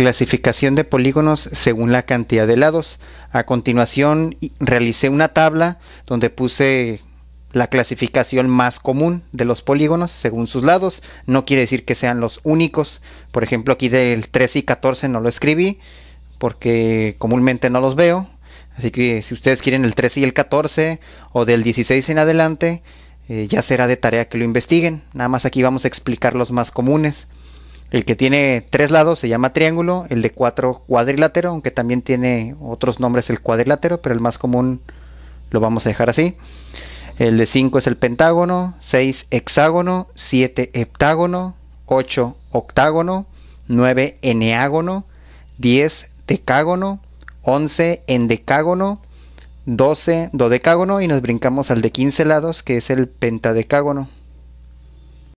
Clasificación de polígonos según la cantidad de lados. A continuación realicé una tabla donde puse la clasificación más común de los polígonos según sus lados. No quiere decir que sean los únicos. Por ejemplo, aquí del 13 y 14 no lo escribí porque comúnmente no los veo. Así que si ustedes quieren el 13 y el 14 o del 16 en adelante, eh, ya será de tarea que lo investiguen. Nada más aquí vamos a explicar los más comunes. El que tiene tres lados se llama triángulo, el de cuatro cuadrilátero, aunque también tiene otros nombres el cuadrilátero, pero el más común lo vamos a dejar así. El de cinco es el pentágono, seis hexágono, siete heptágono, ocho octágono, nueve eneágono, diez decágono, once endecágono, doce dodecágono y nos brincamos al de quince lados que es el pentadecágono.